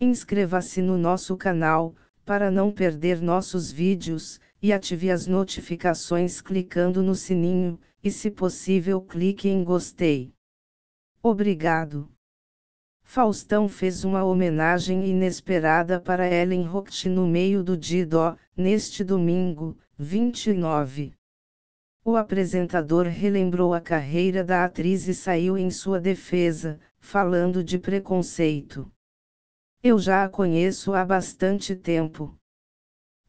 Inscreva-se no nosso canal, para não perder nossos vídeos, e ative as notificações clicando no sininho, e se possível clique em gostei. Obrigado. Faustão fez uma homenagem inesperada para Ellen Rocht no meio do Didó, neste domingo, 29. O apresentador relembrou a carreira da atriz e saiu em sua defesa, falando de preconceito. Eu já a conheço há bastante tempo.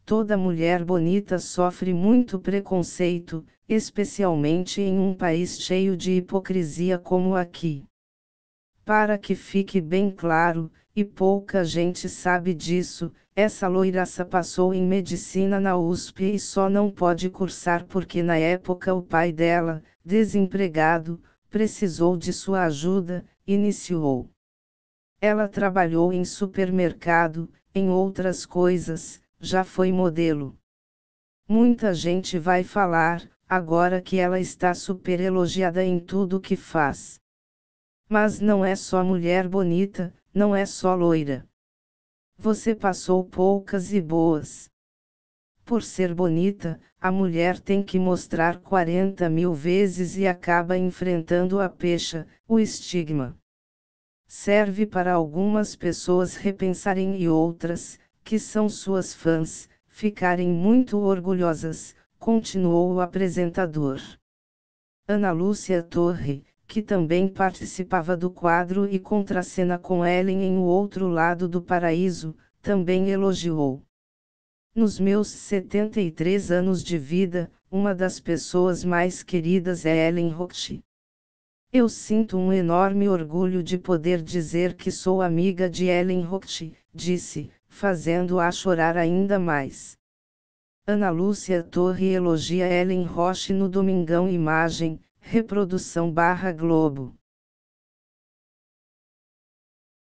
Toda mulher bonita sofre muito preconceito, especialmente em um país cheio de hipocrisia como aqui. Para que fique bem claro, e pouca gente sabe disso, essa loiraça passou em medicina na USP e só não pode cursar porque na época o pai dela, desempregado, precisou de sua ajuda, iniciou ela trabalhou em supermercado, em outras coisas, já foi modelo. Muita gente vai falar, agora que ela está super elogiada em tudo que faz. Mas não é só mulher bonita, não é só loira. Você passou poucas e boas. Por ser bonita, a mulher tem que mostrar 40 mil vezes e acaba enfrentando a pecha, o estigma serve para algumas pessoas repensarem e outras, que são suas fãs, ficarem muito orgulhosas, continuou o apresentador. Ana Lúcia Torre, que também participava do quadro e contracena com Ellen em O Outro Lado do Paraíso, também elogiou. Nos meus 73 anos de vida, uma das pessoas mais queridas é Ellen Roche. Eu sinto um enorme orgulho de poder dizer que sou amiga de Ellen Roche", disse, fazendo-a chorar ainda mais. Ana Lúcia Torre elogia Ellen Roche no Domingão Imagem, reprodução barra Globo.